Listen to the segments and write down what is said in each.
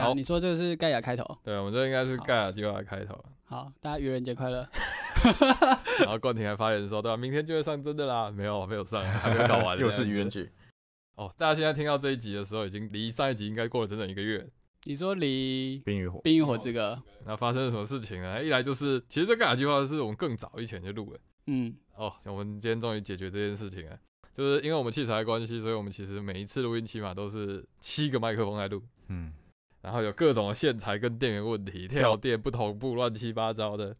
好，你说这个是盖亚开头？对，我们这应该是盖亚计划的开头。好，大家愚人节快乐！然后冠廷还发言说，对啊，明天就会上真的啦，没有没有上，还没有搞完。又是愚人节。哦，大家现在听到这一集的时候，已经离上一集应该过了整整一个月。你说离冰与火，冰与火这个，那发生了什么事情呢？一来就是，其实这盖亚计划是我们更早以前就录了。嗯。哦，我们今天终于解决这件事情啊！就是因为我们器材关系，所以我们其实每一次录音起码都是七个麦克风来录。嗯。然后有各种的线材跟电源问题，跳电不同步，乱七八糟的。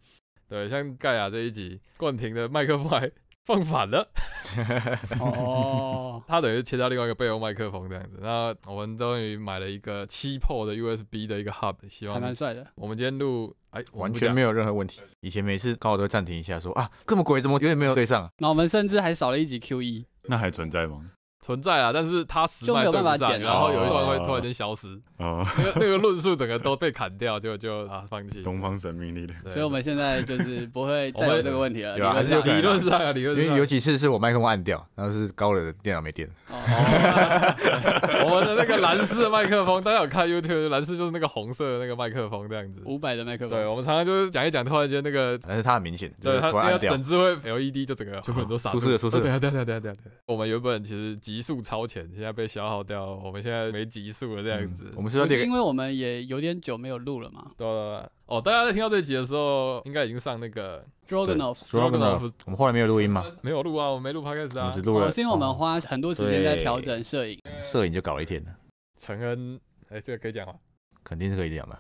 对，像盖亚这一集，冠廷的麦克风 放反了。哦，他等于切到另外一个备用麦克风这样子。那我们终于买了一个七破的 USB 的一个 Hub，还蛮帅的。我们今天录，哎，完全没有任何问题。以前每次刚好都会暂停一下说啊，这么鬼，怎么有点没有对上。那我们甚至还少了一集 Q E。那还存在吗？存在啊，但是他时脉短暂，然后有一段会突然间消失。哦，那个论述整个都被砍掉，就就啊放弃。东方神秘力量。所以我们现在就是不会再有这个问题了，还是理论上啊理论。因为有几次是我麦克风按掉，然后是高冷的电脑没电。我们的那个蓝色麦克风，大家有看 YouTube？蓝色就是那个红色的那个麦克风这样子。五百的麦克风。对，我们常常就是讲一讲，突然间那个，但是它很明显，对它它整只会 LED 就整个就很多傻出事了，出事。对啊对啊对啊对啊对啊。我们原本其实极速超前，现在被消耗掉。我们现在没极速了，这样子。我们点，因为我们也有点久没有录了嘛。对对对。哦，大家在听到这集的时候，应该已经上那个。Drogonov，Drogonov。我们后来没有录音嘛？没有录啊，我没录 Podcast 啊。因为我们花很多时间在调整摄影。摄影就搞了一天了。承恩，哎，这个可以讲话。肯定是可以样的。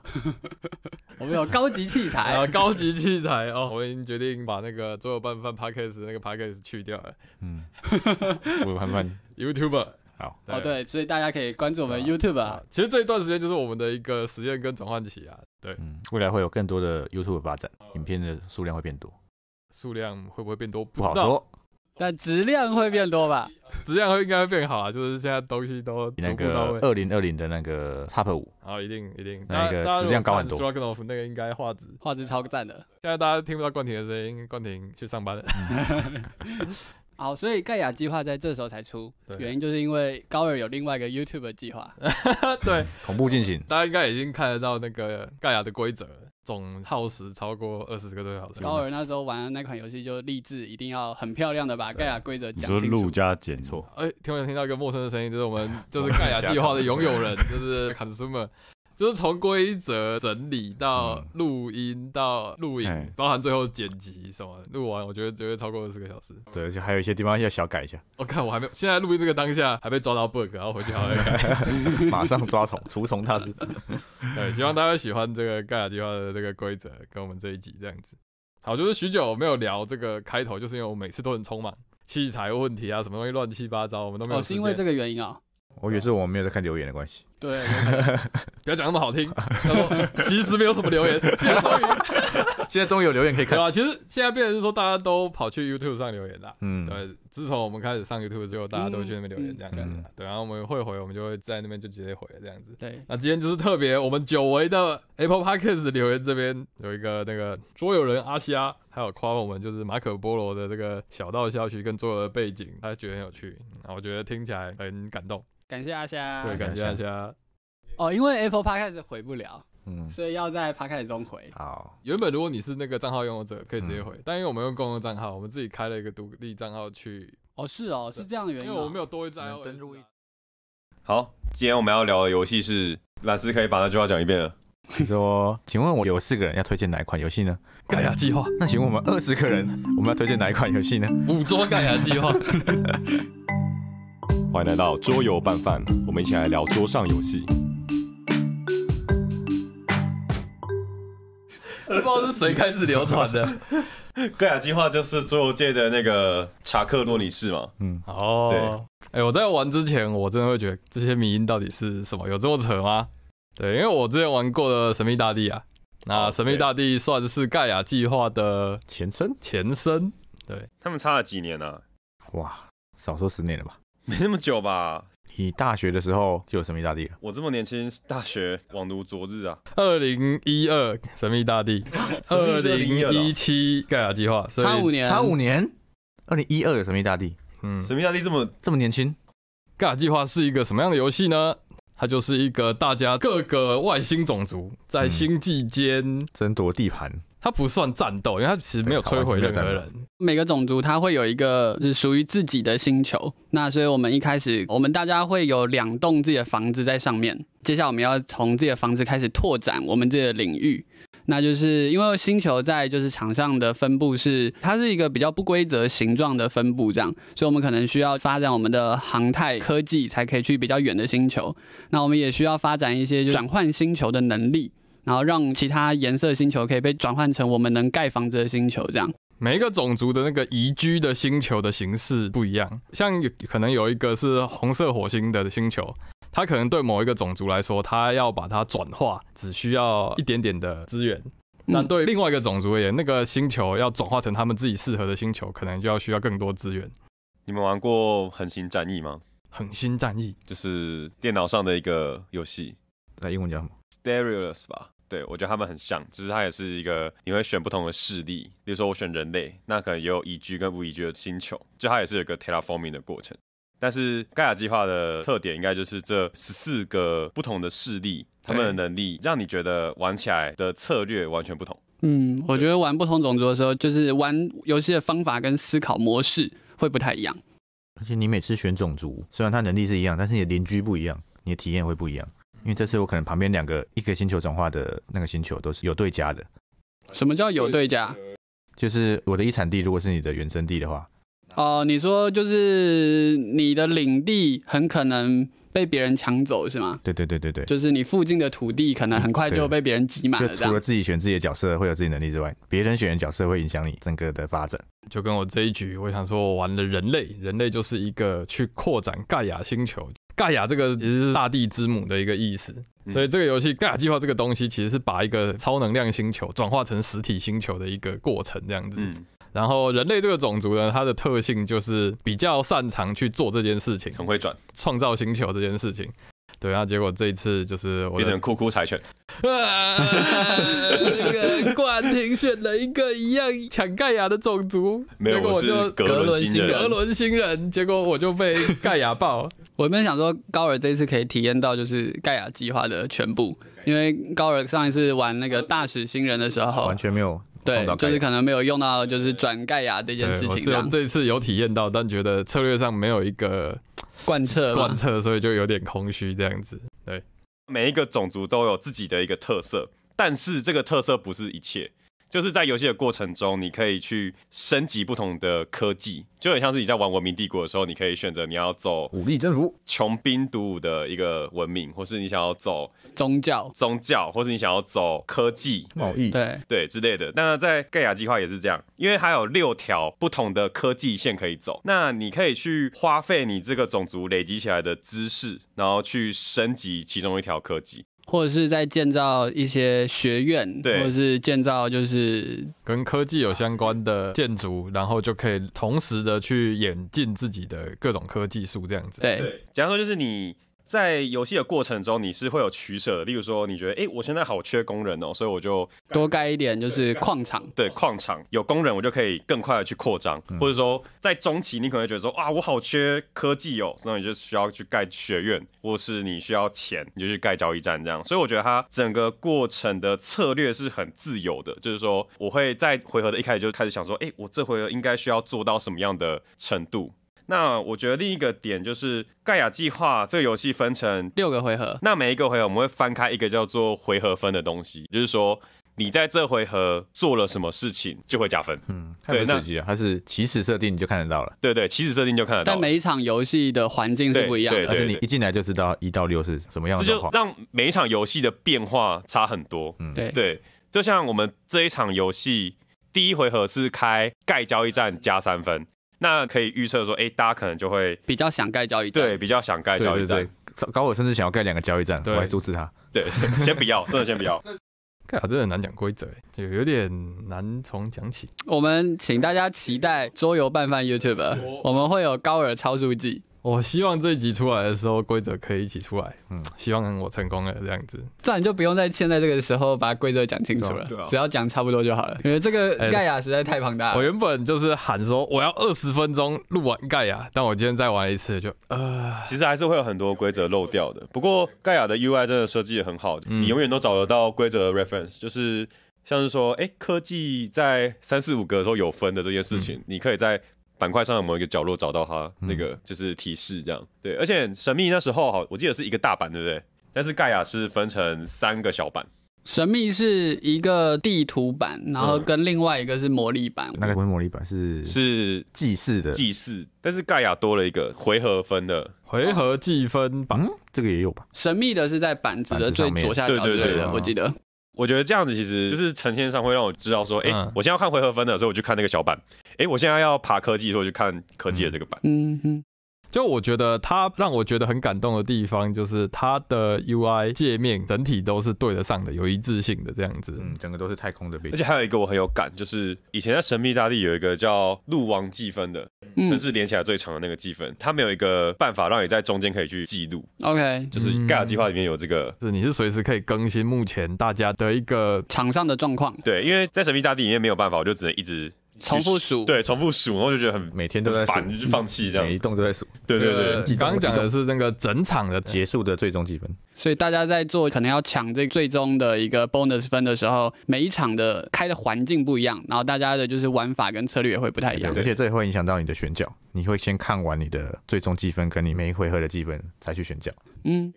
我们有高级器材啊，高级器材哦。我们决定把那个左右拌饭 p a c k a g e 那个 p a c k a g e 去掉了。嗯，左右拌饭 YouTube 好哦，对，所以大家可以关注我们 YouTube 啊。其实这一段时间就是我们的一个实验跟转换期啊。对，嗯，未来会有更多的 YouTube 发展，影片的数量会变多。数量会不会变多？不好说。但质量会变多吧？质量会应该会变好啊！就是现在东西都那个二零二零的那个 Top 五好，一定一定，那个质量高很多。说到更多那个应该画质画质超赞的。现在大家听不到冠廷的声音，冠廷去上班了。好，所以盖亚计划在这时候才出，原因就是因为高尔有另外一个 YouTube 计划。对，恐怖进行。大家应该已经看得到那个盖亚的规则。总耗时超过二十个多小时。高尔那时候玩那款游戏就立志一定要很漂亮的把盖亚规则讲清楚。你路加减错？哎，突然听到一个陌生的声音，就是我们就是盖亚 计划的拥有人，就是 Consumer。就是从规则整理到录音到录影，包含最后剪辑什么，录完我觉得绝对超过二十个小时。对，而且还有一些地方要小改一下。我看我还没，现在录音这个当下还被抓到 bug，然后回去好好改，马上抓虫除虫大师。对，希望大家喜欢这个盖亚计划的这个规则跟我们这一集这样子。好，就是许久没有聊这个开头，就是因为我每次都很匆忙，器材问题啊，什么东西乱七八糟，我们都没有。哦，是因为这个原因啊。我也是，我们没有在看留言的关系。对，不要讲那么好听，其实没有什么留言。现在终于有留言可以看了。其实现在变成是说大家都跑去 YouTube 上留言啦。嗯，对。自从我们开始上 YouTube 之后，大家都去那边留言这样子。对，然后我们会回，我们就会在那边就直接回了这样子。对。那今天就是特别我们久违的 Apple Podcast 留言这边有一个那个桌友人阿西亚，他有夸我们就是马可波罗的这个小道消息跟桌游的背景，他觉得很有趣。那我觉得听起来很感动。感谢阿虾，对，感谢阿虾。哦，因为 Apple Park 回不了，嗯，所以要在 Park 中回。好，原本如果你是那个账号拥有者，可以直接回，但因为我们用公用账号，我们自己开了一个独立账号去。哦，是哦，是这样的原因。因为我们有多一录一。好，今天我们要聊的游戏是，老师可以把那句话讲一遍了。说，请问我有四个人要推荐哪一款游戏呢？盖亚计划。那请问我们二十个人，我们要推荐哪一款游戏呢？五桌盖亚计划。欢迎来到桌游拌饭，我们一起来聊桌上游戏。不知道是谁开始流传的？盖亚计划就是桌游界的那个查克诺里士嘛？嗯，哦，哎，我在玩之前我真的会觉得这些迷音到底是什么？有这么扯吗？对，因为我之前玩过的《神秘大地》啊，那《神秘大地》算是盖亚计划的前身？前身？对他们差了几年呢？哇，少说十年了吧？没那么久吧？你大学的时候就有《神秘大帝》了。我这么年轻，大学枉如昨日啊！二零一二，《神秘大帝》。二零一七，《盖亚计划》。差五年，差五年。二零一二，《神秘大帝》。嗯，《神秘大帝》这么这么年轻，《盖亚计划》是一个什么样的游戏呢？它就是一个大家各个外星种族在星际间争夺地盘。它不算战斗，因为它其实没有摧毁任何人。每个种族它会有一个是属于自己的星球，那所以我们一开始我们大家会有两栋自己的房子在上面。接下来我们要从自己的房子开始拓展我们自己的领域，那就是因为星球在就是场上的分布是它是一个比较不规则形状的分布这样，所以我们可能需要发展我们的航太科技才可以去比较远的星球。那我们也需要发展一些转换星球的能力。然后让其他颜色星球可以被转换成我们能盖房子的星球，这样。每一个种族的那个宜居的星球的形式不一样，像可能有一个是红色火星的星球，它可能对某一个种族来说，它要把它转化只需要一点点的资源；那对另外一个种族而言，那个星球要转化成他们自己适合的星球，可能就要需要更多资源。你们玩过《恒星战役》吗？《恒星战役》就是电脑上的一个游戏，在英文夹 Darius 吧，对我觉得他们很像，就是它也是一个，你会选不同的势力，比如说我选人类，那可能也有宜居跟不宜居的星球，就它也是有一个 terraforming 的过程。但是盖亚计划的特点应该就是这十四个不同的势力，他们的能力让你觉得玩起来的策略完全不同。嗯，我觉得玩不同种族的时候，就是玩游戏的方法跟思考模式会不太一样。而且你每次选种族，虽然他能力是一样，但是你的邻居不一样，你的体验会不一样。因为这次我可能旁边两个一个星球转化的那个星球都是有对家的，什么叫有对家？就是我的遗产地如果是你的原生地的话，哦，你说就是你的领地很可能被别人抢走是吗？对对对对对，就是你附近的土地可能很快就被别人挤满了。除了自己选自己的角色会有自己能力之外，别人选的角色会影响你整个的发展。就跟我这一局，我想说我玩了人类，人类就是一个去扩展盖亚星球。盖亚这个其实是大地之母的一个意思，所以这个游戏《盖亚计划》这个东西其实是把一个超能量星球转化成实体星球的一个过程，这样子。然后人类这个种族呢，它的特性就是比较擅长去做这件事情，很会转创造星球这件事情。对啊，结果这一次就是我变成酷酷柴犬。啊，哈哈哈这个冠廷选了一个一样抢盖亚的种族，没有，我就格伦星人。格伦星人，结果我就被盖亚爆。我原本想说，高尔这次可以体验到就是盖亚计划的全部，因为高尔上一次玩那个大使新人的时候完全没有，对，就是可能没有用到就是转盖亚这件事情。我这次有体验到，但觉得策略上没有一个 贯彻，贯彻，所以就有点空虚这样子。对，每一个种族都有自己的一个特色，但是这个特色不是一切。就是在游戏的过程中，你可以去升级不同的科技，就很像是你在玩《文明帝国》的时候，你可以选择你要走武力征服、穷兵黩武的一个文明，或是你想要走宗教、宗教，或是你想要走科技、贸易，对对之类的。那在盖亚计划也是这样，因为它有六条不同的科技线可以走，那你可以去花费你这个种族累积起来的知识，然后去升级其中一条科技。或者是在建造一些学院，或者是建造就是跟科技有相关的建筑，然后就可以同时的去演进自己的各种科技树，这样子。对，假如说就是你。在游戏的过程中，你是会有取舍的。例如说，你觉得哎，我现在好缺工人哦，所以我就多盖一点，就是矿场。对，矿场有工人，我就可以更快的去扩张。或者说，在中期，你可能会觉得说，啊，我好缺科技哦，那你就需要去盖学院，或是你需要钱，你就去盖交易站。这样，所以我觉得它整个过程的策略是很自由的，就是说，我会在回合的一开始就开始想说，哎，我这回合应该需要做到什么样的程度。那我觉得另一个点就是盖亚计划这个游戏分成六个回合，那每一个回合我们会翻开一个叫做回合分的东西，就是说你在这回合做了什么事情就会加分。嗯，对，那设它是起始设定你就看得到了。对对，起始设定就看得到。但每一场游戏的环境是不一样。的，而且你一进来就知道一到六是什么样的这就让每一场游戏的变化差很多。嗯，对对，就像我们这一场游戏第一回合是开盖交易站加三分。那可以预测说，哎，大家可能就会比较想盖交易站，对，比较想盖交易站。高尔甚至想要盖两个交易站，我还阻止他。对，先不要，先不要。盖好真的难讲规则，就有点难从讲起。我们请大家期待桌游拌饭 YouTube，我们会有高尔超速记。我希望这一集出来的时候，规则可以一起出来。嗯，希望我成功了这样子，这样你就不用在现在这个时候把规则讲清楚了，只要讲差不多就好了。因为这个盖亚实在太庞大。我原本就是喊说我要二十分钟录完盖亚，但我今天再玩一次，就呃，其实还是会有很多规则漏掉的。不过盖亚的 UI 真的设计也很好，你永远都找得到规则 reference，就是像是说，哎，科技在三四五格时候有分的这件事情，你可以在。板块上的某一个角落找到它，那个就是提示这样。对，而且神秘那时候好，我记得是一个大版，对不对？但是盖亚是分成三个小版，神秘是一个地图版，然后跟另外一个是魔力版。那个不是魔力版，是是祭祀的祭祀，但是盖亚多了一个回合分的回合计分版，这个也有吧？神秘的是在板子的最左下角对对对，我记得。我觉得这样子其实就是呈现上会让我知道说，哎，我现在要看回合分的，所以我去看那个小板。哎，我现在要爬科技，所以我去看科技的这个板。嗯嗯。就我觉得它让我觉得很感动的地方，就是它的 UI 界面整体都是对得上的，有一致性的这样子。嗯，整个都是太空的背景。而且还有一个我很有感，就是以前在神秘大地有一个叫鹿王积分的，甚至连起来最长的那个积分，它没有一个办法让你在中间可以去记录。OK，就是盖尔计划里面有这个。是，你是随时可以更新目前大家的一个场上的状况。对，因为在神秘大地里面没有办法，我就只能一直。重复数对，重复数，后就觉得很每天都在反就放弃这样，每一动都在数。对对对，刚刚讲的是那个整场的结束的最终积分。所以大家在做可能要抢这最终的一个 bonus 分的时候，每一场的开的环境不一样，然后大家的就是玩法跟策略也会不太一样，而且这也会影响到你的选角。你会先看完你的最终积分跟你每一回合的积分，才去选角。嗯，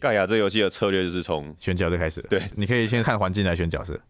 盖亚这游戏的策略就是从选角就开始。对，你可以先看环境来选角色。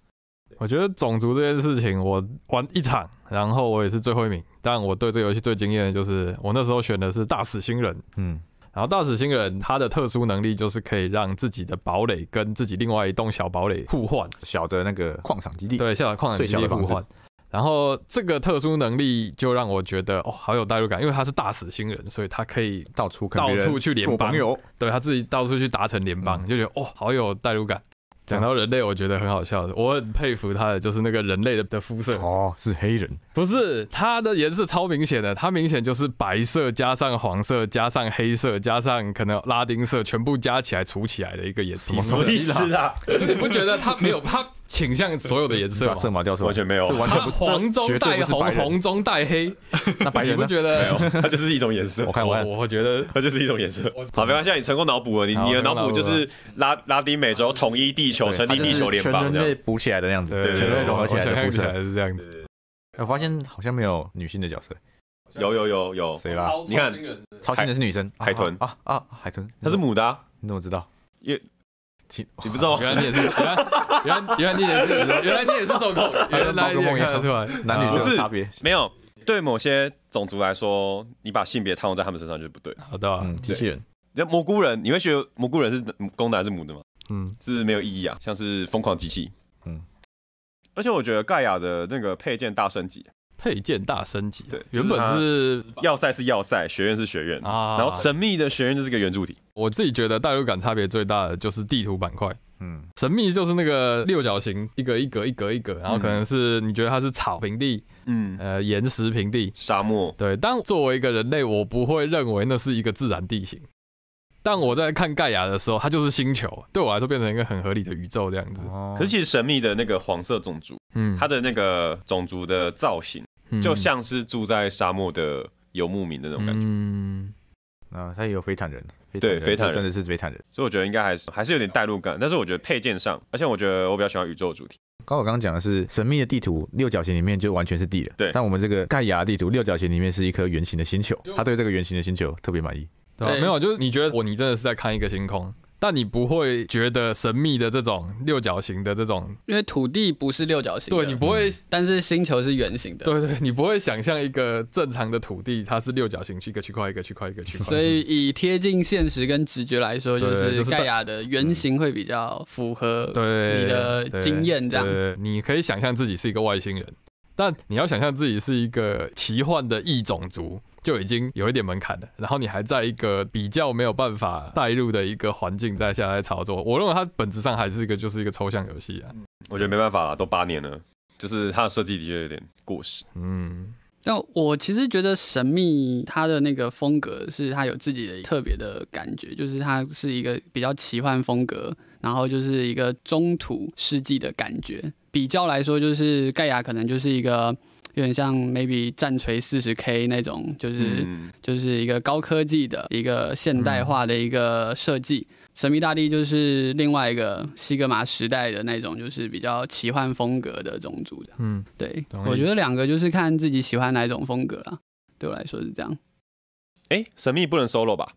我觉得种族这件事情，我玩一场，然后我也是最后一名。但我对这个游戏最惊艳的就是，我那时候选的是大死星人，嗯，然后大死星人他的特殊能力就是可以让自己的堡垒跟自己另外一栋小堡垒互换，小的那个矿场基地，对，小的矿场基地互换。然后这个特殊能力就让我觉得哦，好有代入感，因为他是大死星人，所以他可以到处到处去联邦，对他自己到处去达成联邦，就觉得哦，好有代入感。讲到人类，我觉得很好笑。的，我很佩服他的，就是那个人类的的肤色哦，是黑人，不是他的颜色超明显的，他明显就是白色加上黄色加上黑色加上可能拉丁色，全部加起来除起来的一个眼睛，什么意思啊？你不觉得他没有拍？倾向所有的颜色，色码掉色完全没有，完全黄中带红，红中带黑。那白，你不觉得？它就是一种颜色。我看，我我觉得它就是一种颜色。好，没关系，你成功脑补了。你你的脑补就是拉拉丁美洲统一地球，成立地球联邦全被补起来的那样子，对对对，而且肤起还是这样子。我发现好像没有女性的角色。有有有有，谁啦？你看，超新的是女生，海豚啊啊，海豚，它是母的，你怎么知道？为你不知道，原来你也是，原来原来你也是，原来你也是受控，原来也一样男女生差别，没有。对某些种族来说，你把性别套用在他们身上就是不对。好的，机器人，那蘑菇人，你会学蘑菇人是公的还是母的吗？嗯，是没有意义啊，像是疯狂机器，嗯。而且我觉得盖亚的那个配件大升级。配件大升级。对，原本是要塞是要塞，学院是学院啊，然后神秘的学院就是个圆柱体。我自己觉得代入感差别最大的就是地图板块。嗯，神秘就是那个六角形，一格一格一格一格，然后可能是你觉得它是草坪地，嗯，呃，岩石平地，沙漠。对，当作为一个人类，我不会认为那是一个自然地形。但我在看盖亚的时候，它就是星球，对我来说变成一个很合理的宇宙这样子。可是其实神秘的那个黄色种族，嗯，它的那个种族的造型。就像是住在沙漠的游牧民的那种感觉。嗯，啊，他也有飞坦人，对，飞坦人真的是飞坦人，所以我觉得应该还是还是有点代入感。但是我觉得配件上，而且我觉得我比较喜欢宇宙主题。刚我刚刚讲的是神秘的地图，六角形里面就完全是地了。对，但我们这个盖亚地图，六角形里面是一颗圆形的星球，他对这个圆形的星球特别满意。对，没有，就是你觉得我你真的是在看一个星空。但你不会觉得神秘的这种六角形的这种，因为土地不是六角形。对你不会，但是星球是圆形的。对对，你不会想象一个正常的土地，它是六角形，一个区块一个区块一个区块。所以以贴近现实跟直觉来说，就是盖亚的圆形会比较符合你的经验。这样，你可以想象自己是一个外星人，但你要想象自己是一个奇幻的异种族。就已经有一点门槛了，然后你还在一个比较没有办法带入的一个环境在下来操作，我认为它本质上还是一个就是一个抽象游戏啊。我觉得没办法了，都八年了，就是它的设计的确有点过时。嗯，但我其实觉得神秘它的那个风格是它有自己的特别的感觉，就是它是一个比较奇幻风格，然后就是一个中土世纪的感觉。比较来说，就是盖亚可能就是一个。有点像 maybe 战锤四十 K 那种，就是就是一个高科技的一个现代化的一个设计。神秘大地就是另外一个西格玛时代的那种，就是比较奇幻风格的种族的。嗯，对，我觉得两个就是看自己喜欢哪一种风格了。对我来说是这样。哎，神秘不能 solo 吧？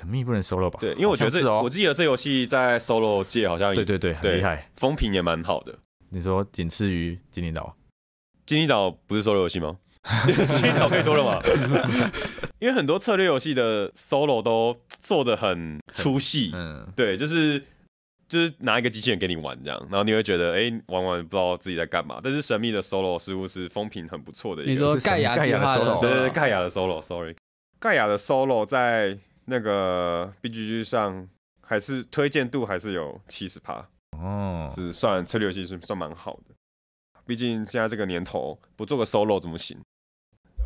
神秘不能 solo 吧？对，因为我觉得这我记得这游戏在 solo 界好像对对对很厉害，风评也蛮好的。你说仅次于金领岛？金立岛不是 solo 游戏吗？金立岛可以多了嘛？因为很多策略游戏的 solo 都做的很粗细，嗯，对，就是就是拿一个机器人给你玩这样，然后你会觉得，哎，玩玩不知道自己在干嘛。但是神秘的 solo 似乎是风评很不错的？你说 盖亚的 solo，对，盖亚的 solo，sorry，盖亚的 solo 在那个 B G G 上还是推荐度还是有七十趴，哦，是算策略游戏是算蛮好的。毕竟现在这个年头，不做个 solo 怎么行？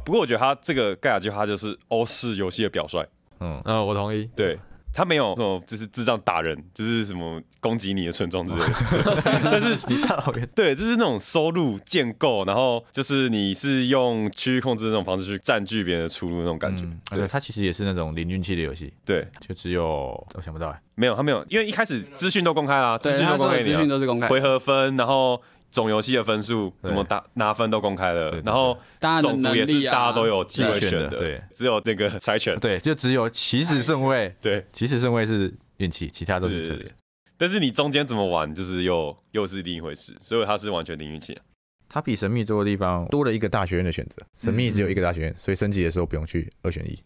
不过我觉得他这个盖亚计划就是欧式游戏的表率。嗯，啊，我同意。对，他没有这种就是智障打人，就是什么攻击你的村庄之类。的。但是你大老远，对，就是那种收入建构，然后就是你是用区域控制那种方式去占据别人的出路那种感觉。对，他其实也是那种零运气的游戏。对，就只有我想不到哎，没有，他没有，因为一开始资讯都公开了，资讯都公开，资讯都是公开，回合分，然后。总游戏的分数怎么打拿分都公开了，然后种族也是大家都有机会选的，对，只有那个猜拳，对，就只有起始胜位，对，起始胜位是运气，其他都是策略。但是你中间怎么玩，就是又又是另一回事，所以它是完全零运气。它比神秘多的地方多了一个大学院的选择，神秘只有一个大学院，所以升级的时候不用去二选一。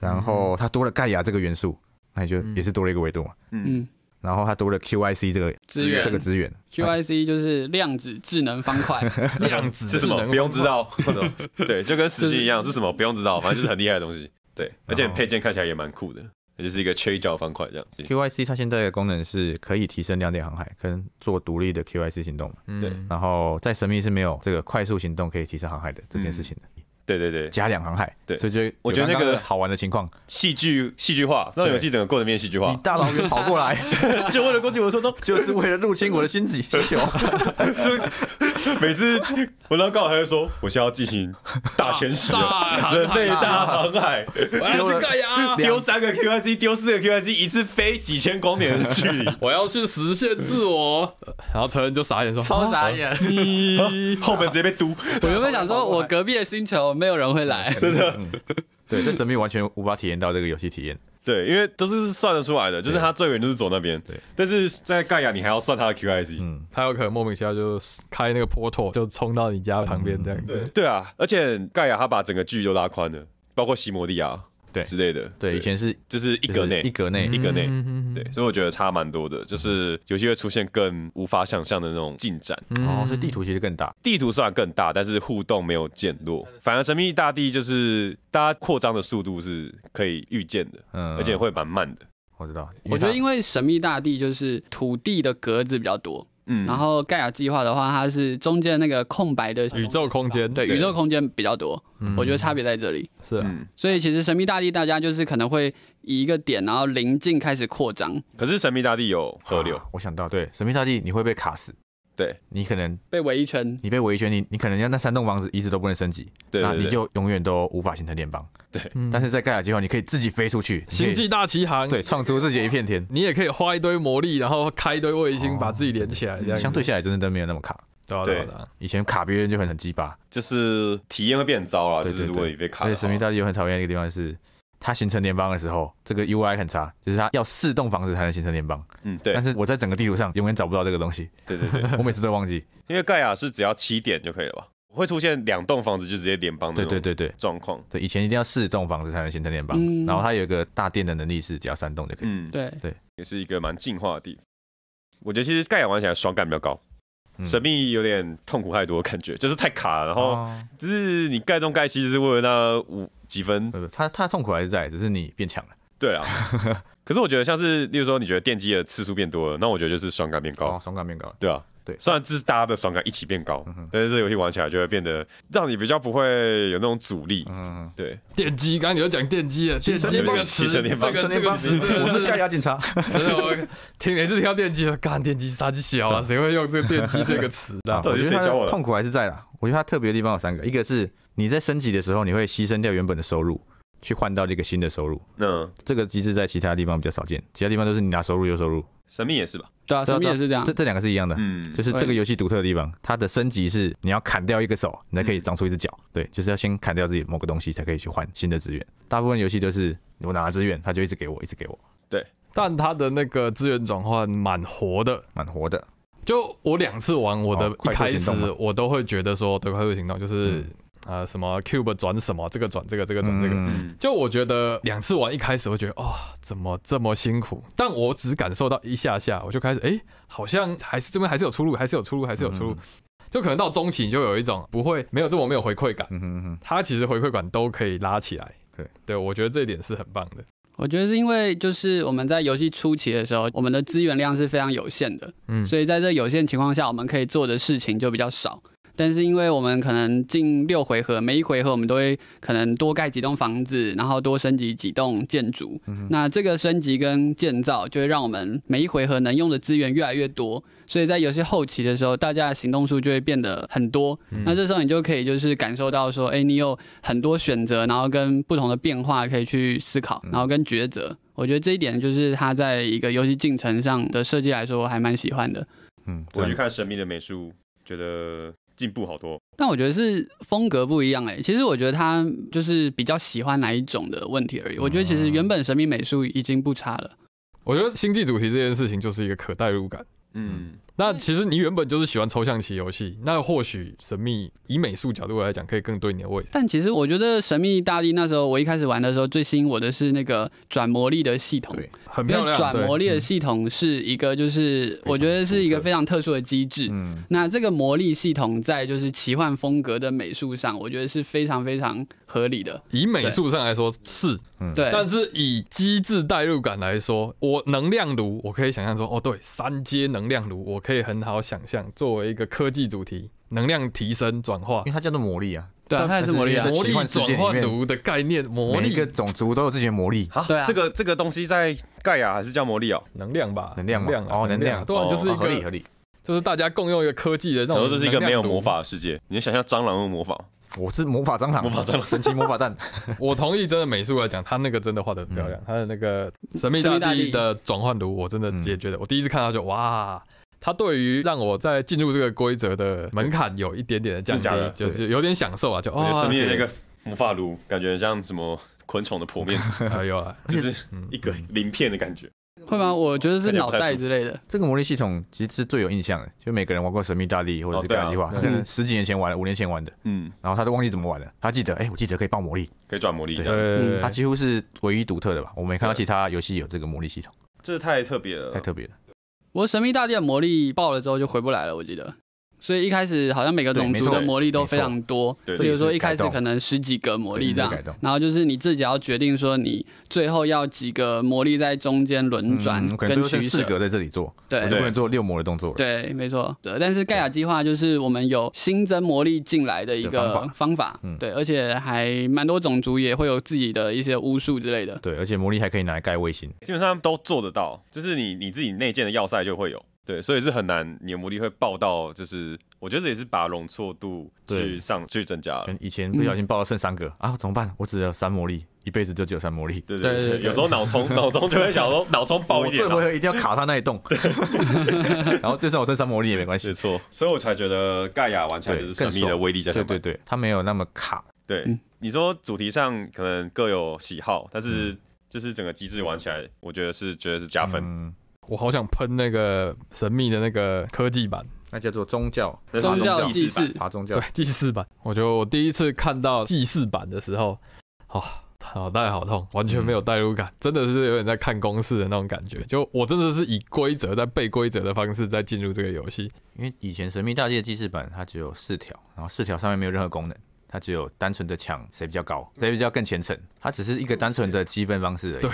然后它多了盖亚这个元素，那也就也是多了一个维度嘛，嗯。然后他读了 Q I C 这个资源，这个资源 Q I C 就是量子智能方块，量子是什么？不用知道，对，就跟四星一样，是什么不用知道对就跟死星一样是什么不用知道反正就是很厉害的东西。对，而且配件看起来也蛮酷的，就是一个一角方块这样。Q I C 它现在的功能是可以提升亮点航海，跟做独立的 Q I C 行动嘛？对。然后在神秘是没有这个快速行动可以提升航海的这件事情的。对对对，加两航海，对，所以就我觉得那个好玩的情况，戏剧戏剧化，那游戏整个过程变戏剧化。你大老远跑过来，就为了攻击我说，就是为了入侵我的星际星球。就是每次我刚告还会说我现在要进行大前戏，飞大航海，我要去盖牙，丢三个 Q I C，丢四个 Q I C，一次飞几千光年的距离，我要去实现自我。然后成人就傻眼说，超傻眼，你后面直接被堵。我原本想说我隔壁的星球。没有人会来，真的，对，在神秘完全无法体验到这个游戏体验。对，因为都是算得出来的，就是他最远就是走那边。对，但是在盖亚你还要算他的 QI 嗯，他有可能莫名其妙就开那个坡土就冲到你家旁边这样。子。对啊，而且盖亚他把整个距离都拉宽了，包括西摩利亚。对之类的，对以前是就是一格内一格内一格内，对，所以我觉得差蛮多的，就是有戏会出现更无法想象的那种进展哦。是地图其实更大，地图虽然更大，但是互动没有减弱。反而神秘大地就是大家扩张的速度是可以预见的，嗯，而且会蛮慢的。我知道，我觉得因为神秘大地就是土地的格子比较多。嗯，然后盖亚计划的话，它是中间那个空白的宇宙空间，对宇宙空间比较多，我觉得差别在这里是，所以其实神秘大地大家就是可能会以一个点，然后临近开始扩张。可是神秘大地有河流，我想到对神秘大地你会被卡死。对你可能被围一圈，你被围一圈，你你可能要那三栋房子一直都不能升级，对，那你就永远都无法形成联邦。对，但是在盖亚计划，你可以自己飞出去，星际大奇航，对，创出自己的一片天。你也可以花一堆魔力，然后开一堆卫星把自己连起来。相对下来，真的都没有那么卡。对啊，对，以前卡别人就很很鸡巴，就是体验会变糟了。就是如果你被卡，所以神秘大地有很讨厌一个地方是。它形成联邦的时候，这个 UI 很差，就是它要四栋房子才能形成联邦。嗯，对。但是我在整个地图上永远找不到这个东西。对对对。我每次都忘记，因为盖亚是只要七点就可以了吧？会出现两栋房子就直接联邦的。对对对对。状况。对，以前一定要四栋房子才能形成联邦，然后它有一个大殿的能力是只要三栋就可以。嗯，对对。也是一个蛮进化的地方。我觉得其实盖亚玩起来爽感比较高，神秘有点痛苦太多的感觉，就是太卡，然后就是你盖东盖西是为了那五。几分，他他痛苦还是在，只是你变强了。对啊，可是我觉得像是，例如说，你觉得电击的次数变多了，那我觉得就是爽感变高，爽感变高。对啊，对，虽然这是大家的爽感一起变高，但是这游戏玩起来就会变得让你比较不会有那种阻力。嗯，对，电击，刚，刚你要讲电击的电机这个词，这个这个词，我是盖亚警察，听每次听到电机，讲电击杀句小了，谁会用这个电击这个词？我觉得痛苦还是在啦，我觉得它特别的地方有三个，一个是。你在升级的时候，你会牺牲掉原本的收入，去换到一个新的收入。嗯，这个机制在其他地方比较少见，其他地方都是你拿收入有收入。神秘也是吧？对啊，神秘也是这样。这这两个是一样的，嗯，就是这个游戏独特的地方，它的升级是你要砍掉一个手，你才可以长出一只脚。对，就是要先砍掉自己某个东西，才可以去换新的资源。大部分游戏都是我拿资源，他就一直给我，一直给我。对，但它的那个资源转换蛮活的，蛮活的。就我两次玩我的一开始，我都会觉得说，对，快速行动就是。啊，什么 cube 转什么，这个转这个，这个转这个。就我觉得两次玩一开始会觉得，哦，怎么这么辛苦？但我只感受到一下下，我就开始，哎，好像还是这边还是有出路，还是有出路，还是有出路。就可能到中期你就有一种不会没有这么没有回馈感。嗯哼嗯。它其实回馈感都可以拉起来。对对，我觉得这一点是很棒的。我觉得是因为就是我们在游戏初期的时候，我们的资源量是非常有限的。嗯。所以在这有限情况下，我们可以做的事情就比较少。但是，因为我们可能进六回合，每一回合我们都会可能多盖几栋房子，然后多升级几栋建筑。那这个升级跟建造就会让我们每一回合能用的资源越来越多。所以在游戏后期的时候，大家的行动数就会变得很多。那这时候你就可以就是感受到说，哎，你有很多选择，然后跟不同的变化可以去思考，然后跟抉择。我觉得这一点就是它在一个游戏进程上的设计来说，我还蛮喜欢的。嗯，我去看神秘的美术，觉得。进步好多，但我觉得是风格不一样哎。其实我觉得他就是比较喜欢哪一种的问题而已。我觉得其实原本神秘美术已经不差了。我觉得星际主题这件事情就是一个可代入感。嗯。那其实你原本就是喜欢抽象棋游戏，那或许神秘以美术角度来讲，可以更对你的胃口。但其实我觉得神秘大地那时候我一开始玩的时候，最吸引我的是那个转魔力的系统，很漂亮。转魔力的系统是一个，就是我觉得是一个非常特殊的机制。嗯，那这个魔力系统在就是奇幻风格的美术上，我觉得是非常非常合理的。以美术上来说是，对。但是以机制代入感来说，我能量炉，我可以想象说，哦，对，三阶能量炉，我。可以很好想象，作为一个科技主题，能量提升转化，因为它叫做魔力啊，对啊，它也是魔力啊，魔力转换炉的概念，魔力，每个种族都有自己的魔力。好，对啊，这个这个东西在盖亚还是叫魔力哦，能量吧，能量，哦，能量，对，就是合理合理，就是大家共用一个科技的，那种。这是一个没有魔法的世界，你想象蟑螂用魔法，我是魔法蟑螂，魔法蟑螂，神奇魔法蛋，我同意，真的美术来讲，他那个真的画的很漂亮，他的那个神秘大地的转换炉，我真的也觉得，我第一次看到就哇。它对于让我在进入这个规则的门槛有一点点的降低，就有点享受啊，就哦，神秘的那个魔法炉，感觉像什么昆虫的破面，哎呦，啊，就是一个鳞片的感觉，会吗？我觉得是脑袋之类的。这个魔力系统其实是最有印象的，就每个人玩过神秘大帝或者是 g a 计划》他可能十几年前玩，五年前玩的，嗯，然后他都忘记怎么玩了。他记得，哎，我记得可以爆魔力，可以转魔力，对。他几乎是唯一独特的吧？我没看到其他游戏有这个魔力系统，这太特别了，太特别了。我神秘大殿魔力爆了之后就回不来了，我记得。所以一开始好像每个种族的魔力都非常多，比如说一开始可能十几个魔力这样，然后就是你自己要决定说你最后要几个魔力在中间轮转。跟能四格在这里做，对，就不能做六魔的动作。对，没错。对，但是盖亚计划就是我们有新增魔力进来的一个方法，对，而且还蛮多种族也会有自己的一些巫术之类的。对，而且魔力还可以拿来盖卫星，基本上都做得到，就是你你自己内建的要塞就会有。对，所以是很难，黏魔力会爆到，就是我觉得这也是把容错度去上去增加了。以前不小心爆到剩三个啊，怎么办？我只有三魔力，一辈子就只有三魔力。对对对，有时候脑充脑充就会想说，脑充爆一点，这回合一定要卡他那一洞。然后这次我剩三魔力也没关系。没错，所以我才觉得盖亚玩起来是神秘的威力在对对对，它没有那么卡。对，你说主题上可能各有喜好，但是就是整个机制玩起来，我觉得是觉得是加分。我好想喷那个神秘的那个科技版，那叫做宗教，宗教祭事，啊，宗教，对，祭事版。我觉得我第一次看到祭事版的时候，啊，脑袋好痛，完全没有代入感，真的是有点在看公式的那种感觉。就我真的是以规则在背规则的方式在进入这个游戏。因为以前神秘大计的记事本它只有四条，然后四条上面没有任何功能，它只有单纯的抢谁比较高，谁比较更虔诚，它只是一个单纯的积分方式而已。对，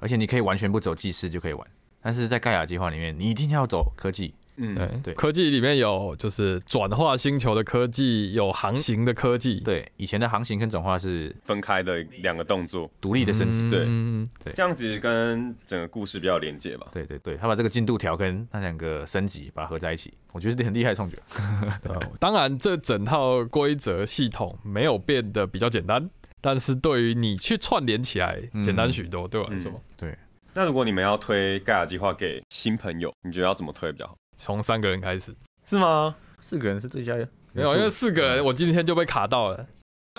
而且你可以完全不走记事就可以玩。但是在盖亚计划里面，你一定要走科技，嗯，对对，科技里面有就是转化星球的科技，有航行的科技，对，以前的航行跟转化是分开的两个动作，独立的升级，对对，这样子跟整个故事比较连接吧。对对对，他把这个进度条跟那两个升级把它合在一起，我觉得很厉害，创 举。当然，这整套规则系统没有变得比较简单，但是对于你去串联起来，简单许多，对我来说，对。那如果你们要推盖亚计划给新朋友，你觉得要怎么推比较好？从三个人开始，是吗？四个人是最佳的，没有，因为四个人我今天就被卡到了。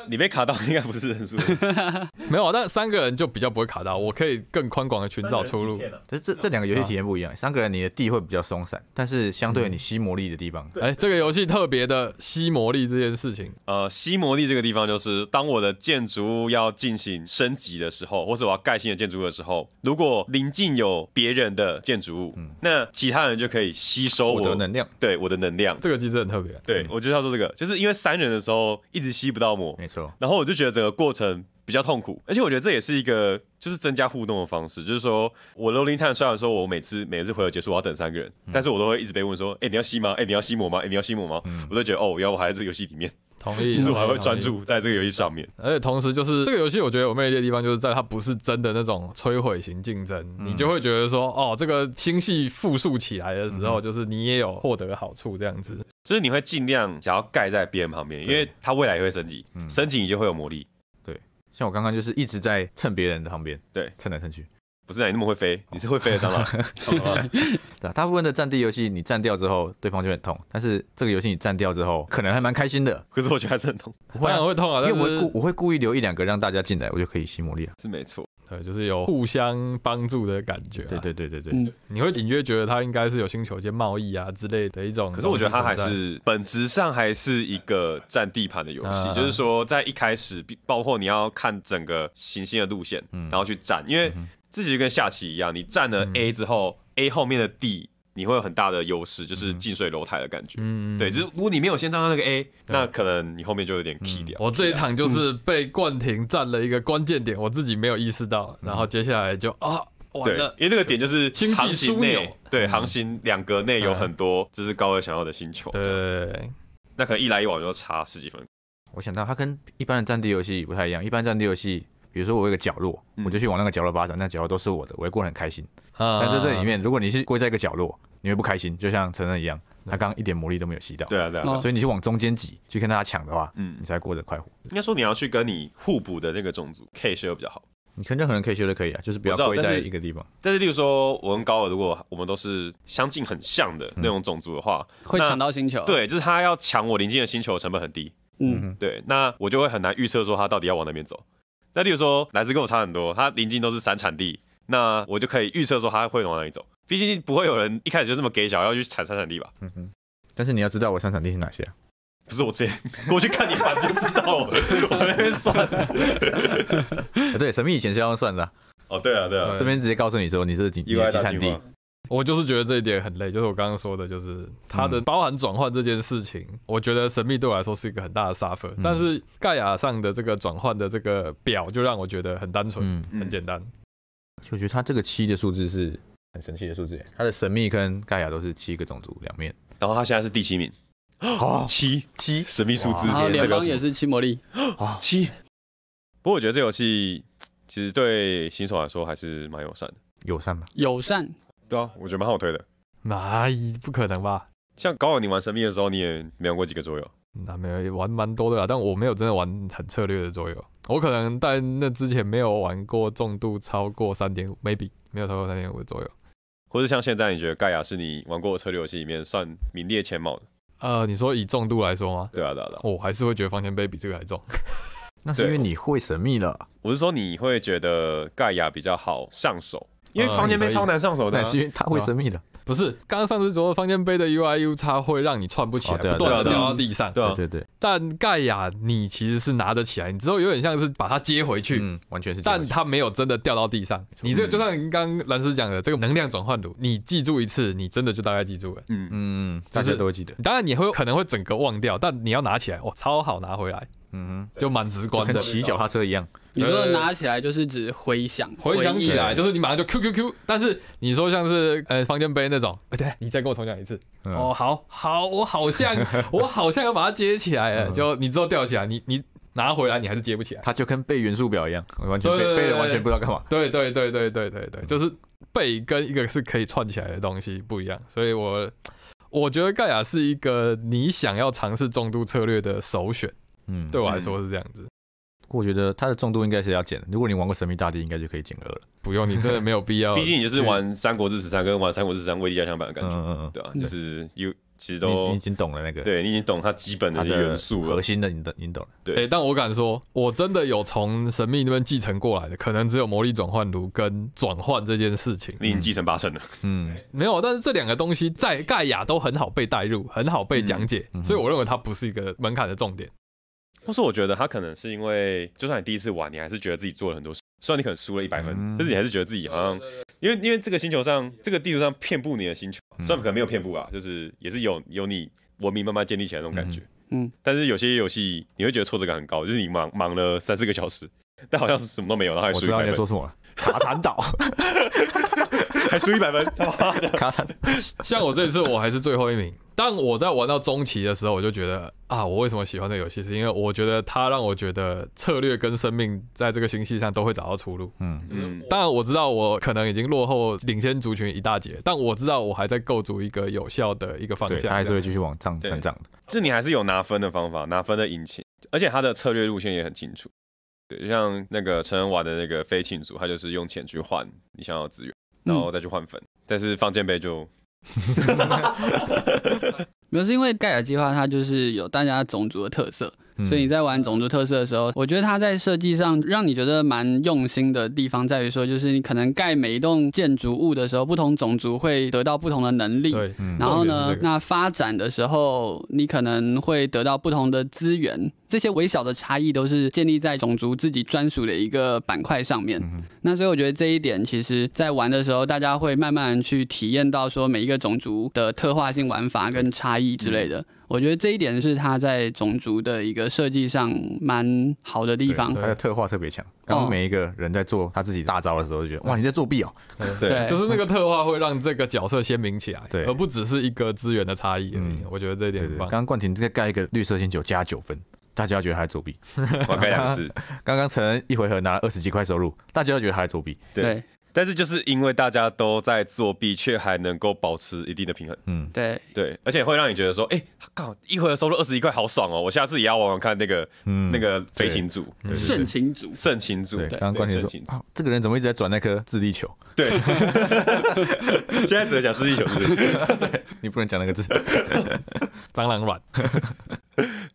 你被卡到应该不是哈哈哈，没有啊，但三个人就比较不会卡到，我可以更宽广的寻找出路。这这这两个游戏体验不一样，三个人你的地会比较松散，但是相对于你吸魔力的地方，哎，这个游戏特别的吸魔力这件事情，呃，吸魔力这个地方就是当我的建筑物要进行升级的时候，或者我要盖新的建筑物的时候，如果临近有别人的建筑物，那其他人就可以吸收我的能量，对我的能量，这个其实很特别，对我就是要说这个，就是因为三人的时候一直吸不到魔。没错，然后我就觉得整个过程比较痛苦，而且我觉得这也是一个就是增加互动的方式，就是说我 rolling time 虽然说我每次每次回合结束我要等三个人，但是我都会一直被问说，哎，你要吸吗？哎，你要吸魔吗？哎，你要吸魔吗？我都觉得哦，我还我还在这个游戏里面，同意，其实我还会专注在这个游戏上面，而且同时就是这个游戏我觉得有魅力的地方就是在它不是真的那种摧毁型竞争，你就会觉得说哦，这个星系复述起来的时候，就是你也有获得好处这样子。就是你会尽量想要盖在别人旁边，因为他未来也会升级，升级你就会有魔力。对，像我刚刚就是一直在蹭别人的旁边，对，蹭来蹭去。不是你那么会飞，你是会飞的蟑螂，对大部分的战地游戏你占掉之后对方就很痛，但是这个游戏你占掉之后可能还蛮开心的。可是我觉得还是很痛，当然会痛啊，因为我故我会故意留一两个让大家进来，我就可以吸魔力了。是没错。对，就是有互相帮助的感觉。对对对对对，你会隐约觉得他应该是有星球间贸易啊之类的一种。可是我觉得他还是本质上还是一个占地盘的游戏，就是说在一开始，包括你要看整个行星的路线，然后去占，因为自己就跟下棋一样，你占了 A 之后，A 后面的 D。你会有很大的优势，就是近水楼台的感觉。对，就是如果你没有先站到那个 A，那可能你后面就有点 K e y 掉。我这一场就是被冠廷占了一个关键点，我自己没有意识到，然后接下来就啊完了，因为那个点就是星际枢纽。对，航行两格内有很多就是高维想要的星球。对对。那可能一来一往就差十几分。我想到它跟一般的战地游戏不太一样，一般战地游戏，比如说我有个角落，我就去往那个角落发展，那角落都是我的，我会过得很开心。但在这里面，如果你是跪在一个角落，你会不开心，就像成人一样，他刚刚一点魔力都没有吸到。对啊，对啊。所以你去往中间挤，去跟大家抢的话，嗯，你才过得快活。应该说你要去跟你互补的那个种族 K 修比较好。你跟任何人 K 修都可以啊，就是不要跪在一个地方。但是，例如说，我跟高尔，如果我们都是相近、很像的那种种族的话，会抢到星球。对，就是他要抢我临近的星球，成本很低。嗯，对。那我就会很难预测说他到底要往哪边走。那例如说，来自跟我差很多，他临近都是散产地。那我就可以预测说他会往哪里走，毕竟不会有人一开始就这么给小要去踩三产地吧。嗯哼。但是你要知道我想产地是哪些啊？不是我直接 过去看你盘就知道了，往 那边算。对，神秘以前是要算的。哦，对啊，对啊，这边直接告诉你说你是几几产地。我就是觉得这一点很累，就是我刚刚说的，就是它的包含转换这件事情，我觉得神秘对我来说是一个很大的沙弗，但是盖亚上的这个转换的这个表就让我觉得很单纯，很简单。就觉得他这个七的数字是很神奇的数字，他的神秘跟盖亚都是七个种族两面，然后他现在是第七名，好七七神秘数字，两刚也是七魔力啊七。不过我觉得这游戏其实对新手来说还是蛮友善的，友善吗？友善。对啊，我觉得蛮好推的。那不可能吧？像高考你玩神秘的时候，你也没玩过几个桌游。那没有玩蛮多的啦，但我没有真的玩很策略的左右，我可能在那之前没有玩过重度超过三点五，maybe 没有超过三点五左右，或者像现在你觉得盖亚是你玩过的策略游戏里面算名列前茅的？呃，你说以重度来说吗？对啊对啊，我还是会觉得方天杯比这个还重，那是因为你会神秘了，我是说你会觉得盖亚比较好上手，因为方天杯超难上手，那是因为他会神秘的。不是，刚刚上次说方尖碑的 U I U 差会让你串不起来，不断的掉到地上。对对对。但盖亚你其实是拿得起来，你之后有点像是把它接回去，嗯，完全是。但它没有真的掉到地上。你这个就算刚蓝师讲的这个能量转换炉，你记住一次，你真的就大概记住了。嗯嗯，大家都会记得。当然你会可能会整个忘掉，但你要拿起来，哇，超好拿回来。嗯哼，就蛮直观的，跟骑脚踏车一样。你说拿起来就是指回想，回想起来就是你马上就 Q Q Q。但是你说像是呃，方尖碑那种，哎，对，你再跟我重讲一次。哦，好，好，我好像 我好像要把它接起来了，就你之后掉起来，你你拿回来，你还是接不起来。它就跟背元素表一样，完全背背了，完全不知道干嘛。对对对对对对对，就是背跟一个是可以串起来的东西不一样，所以我我觉得盖亚是一个你想要尝试重度策略的首选。嗯，对我来说是这样子。我觉得它的重度应该是要减。如果你玩过《神秘大地》，应该就可以减二了。不用，你真的没有必要。毕竟你是玩《三国志十三》跟玩《三国志三》力加强版的感觉，嗯嗯嗯，对吧？就是有其实都已经懂了那个，对你已经懂它基本的元素、核心的，你懂，你懂了。对，但我敢说，我真的有从神秘那边继承过来的，可能只有魔力转换炉跟转换这件事情，你已经继承八成了。嗯，没有，但是这两个东西在盖亚都很好被带入，很好被讲解，所以我认为它不是一个门槛的重点。或是我觉得他可能是因为，就算你第一次玩，你还是觉得自己做了很多事。虽然你可能输了一百分，但是你还是觉得自己好像，因为因为这个星球上这个地图上遍布你的星球，虽然可能没有遍布啊，就是也是有有你文明慢慢建立起来那种感觉。嗯，但是有些游戏你会觉得挫折感很高，就是你忙忙了三四个小时，但好像是什么都没有，然后还输一百分。卡坦岛 还输一百分，卡坦。像我这次我还是最后一名。当我在玩到中期的时候，我就觉得啊，我为什么喜欢这个游戏，是因为我觉得它让我觉得策略跟生命在这个星系上都会找到出路。嗯嗯，当然我知道我可能已经落后领先族群一大截，但我知道我还在构筑一个有效的一个方向。对，它还是会继续往上成长的。这你还是有拿分的方法，拿分的引擎，而且它的策略路线也很清楚。对，像那个成人玩的那个飞禽族，他就是用钱去换你想要资源，然后再去换粉。但是方箭杯就。没有，是因为盖亚计划它就是有大家种族的特色，所以你在玩种族特色的时候，我觉得它在设计上让你觉得蛮用心的地方在于说，就是你可能盖每一栋建筑物的时候，不同种族会得到不同的能力，然后呢，那发展的时候，你可能会得到不同的资源。这些微小的差异都是建立在种族自己专属的一个板块上面。那所以我觉得这一点，其实在玩的时候，大家会慢慢去体验到说每一个种族的特化性玩法跟差异之类的。我觉得这一点是他在种族的一个设计上蛮好的地方。他的特化特别强，然后每一个人在做他自己大招的时候，就觉得哇你在作弊哦。对，就是那个特化会让这个角色鲜明起来，而不只是一个资源的差异。嗯，我觉得这一点很棒。刚刚冠廷再盖一个绿色星球加九分。大家觉得还作弊，我开两次，刚刚陈恩一回合拿二十几块收入，大家都觉得还作弊。对，但是就是因为大家都在作弊，却还能够保持一定的平衡。嗯，对对，而且会让你觉得说，哎，搞一回合收入二十一块好爽哦，我下次也要玩玩看那个嗯、那个飞行组、盛情组、盛情组。对，刚刚观众说，这个人怎么一直在转那颗智力球？对，现在只能讲蜥蜴雄狮，你不能讲那个字，蟑螂卵。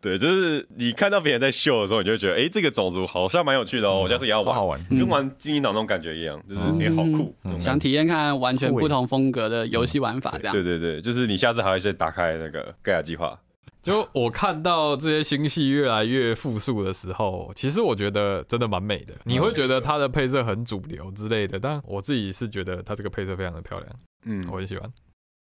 对，就是你看到别人在秀的时候，你就觉得，哎，这个种族好像蛮有趣的哦，我下次也要玩，跟玩《精英岛》那种感觉一样，就是你好酷，想体验看完全不同风格的游戏玩法，这样。对对对，就是你下次还会再打开那个盖亚计划。就我看到这些星系越来越复数的时候，其实我觉得真的蛮美的。你会觉得它的配色很主流之类的，但我自己是觉得它这个配色非常的漂亮。嗯，我很喜欢。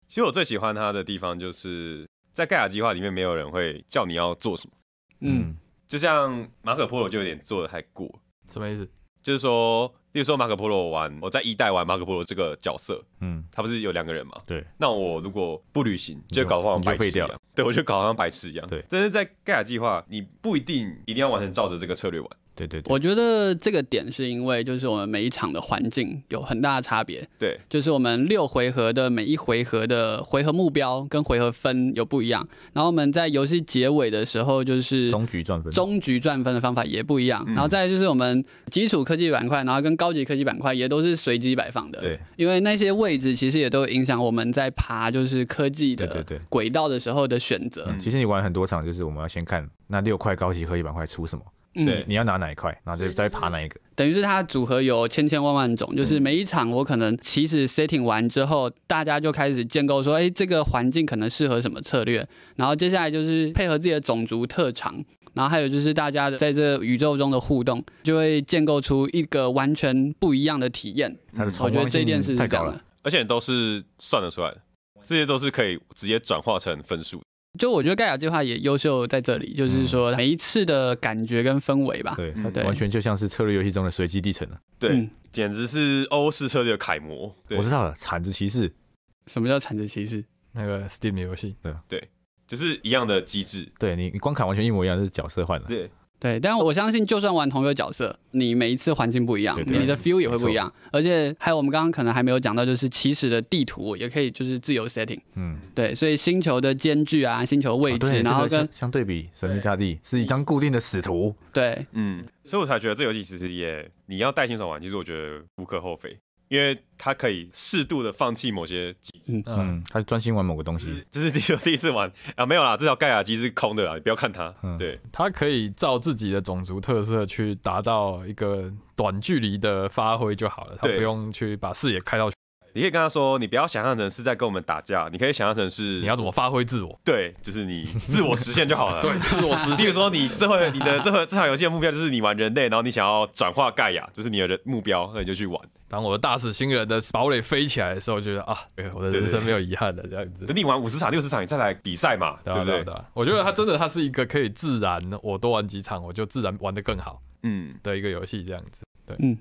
其实我最喜欢它的地方就是在盖亚计划里面，没有人会叫你要做什么。嗯，就像马可波罗就有点做的太过。什么意思？就是说，例如说马可波罗玩，我在一代玩马可波罗这个角色，嗯，他不是有两个人嘛，对，那我如果不旅行，就搞我好痴废掉，对我就搞好像白痴一样，对，但是在盖亚计划，你不一定一定要完全照着这个策略玩。对对，我觉得这个点是因为就是我们每一场的环境有很大的差别。对，就是我们六回合的每一回合的回合目标跟回合分有不一样。然后我们在游戏结尾的时候就是终局赚分，终局赚分的方法也不一样。然后再就是我们基础科技板块，然后跟高级科技板块也都是随机摆放的。对，因为那些位置其实也都影响我们在爬就是科技的轨道的时候的选择。其实你玩很多场，就是我们要先看那六块高级科技板块出什么。对，你要拿哪一块，然后就再爬哪一个。等于是它组合有千千万万种，就是每一场我可能其实 setting 完之后，大家就开始建构说，哎，这个环境可能适合什么策略，然后接下来就是配合自己的种族特长，然后还有就是大家的在这宇宙中的互动，就会建构出一个完全不一样的体验。我觉得这件事是高了，而且都是算得出来的，这些都是可以直接转化成分数。就我觉得盖亚计划也优秀在这里，就是说每一次的感觉跟氛围吧，对，完全就像是策略游戏中的随机地层了，对，简直是欧式策略的楷模。我知道了，铲子骑士，什么叫铲子骑士？那个 Steam 游戏，对，对，就是一样的机制，对你，你关卡完全一模一样，就是角色换了，对。对，但我相信，就算玩同一个角色，你每一次环境不一样，你的 feel 也会不一样。而且还有，我们刚刚可能还没有讲到，就是起始的地图也可以就是自由 setting。嗯，对，所以星球的间距啊，星球位置，然后跟相对比，神秘大地是一张固定的死图。对，嗯，所以我才觉得这游戏其实也你要带新手玩，其实我觉得无可厚非。因为他可以适度的放弃某些机制，嗯，他专心玩某个东西。这是第第一次玩啊，没有啦，这条盖亚机是空的啦，你不要看它。嗯、对，他可以照自己的种族特色去达到一个短距离的发挥就好了，他不用去把视野开到。你可以跟他说，你不要想象成是在跟我们打架，你可以想象成是你要怎么发挥自我，对，就是你自我实现就好了。对，自我实现。比如说你这回你的这回这场游戏的目标就是你玩人类，然后你想要转化盖亚，这是你的目标，那你就去玩。当我的大使星人的堡垒飞起来的时候，我觉得啊，我的人生没有遗憾的这样子。等你玩五十场、六十场，你再来比赛嘛，对不对？我觉得它真的它是一个可以自然，我多玩几场，我就自然玩得更好，嗯，的一个游戏这样子，对，嗯。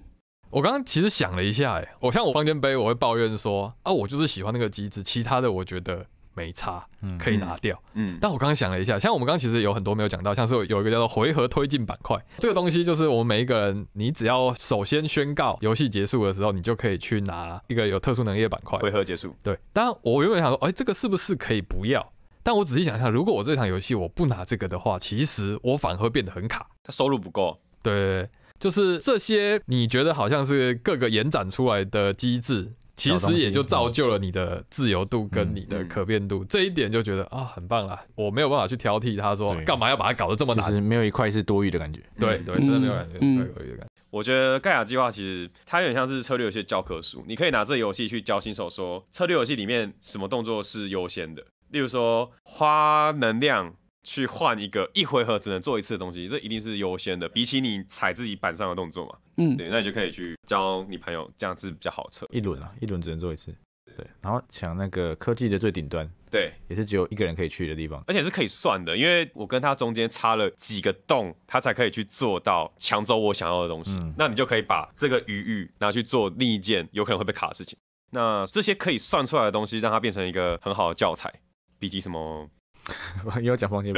我刚刚其实想了一下，哎，我像我房间杯，我会抱怨说，啊，我就是喜欢那个机制，其他的我觉得没差，可以拿掉。嗯，但我刚刚想了一下，像我们刚刚其实有很多没有讲到，像是有一个叫做回合推进板块，这个东西就是我们每一个人，你只要首先宣告游戏结束的时候，你就可以去拿一个有特殊能力的板块。回合结束。对，然我原本想说，哎，这个是不是可以不要？但我仔细想一下，如果我这场游戏我不拿这个的话，其实我反而会变得很卡。他收入不够。对对对。就是这些，你觉得好像是各个延展出来的机制，其实也就造就了你的自由度跟你的可变度。这一点就觉得啊，很棒啦，我没有办法去挑剔他说干嘛要把它搞得这么难，没有一块是多余的感觉。对对，真的没有感觉，没有多余的感觉。我觉得盖亚计划其实它有点像是策略游戏教科书，你可以拿这游戏去教新手，说策略游戏里面什么动作是优先的，例如说花能量。去换一个一回合只能做一次的东西，这一定是优先的，比起你踩自己板上的动作嘛。嗯，对，那你就可以去教你朋友，这样子比较好测。一轮啊，一轮只能做一次。对，然后抢那个科技的最顶端，对，也是只有一个人可以去的地方。而且是可以算的，因为我跟他中间插了几个洞，他才可以去做到抢走我想要的东西。那你就可以把这个余裕拿去做另一件有可能会被卡的事情。那这些可以算出来的东西，让它变成一个很好的教材，比起什么。又要讲房间，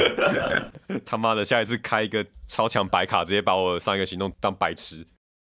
他妈的！下一次开一个超强白卡，直接把我上一个行动当白痴。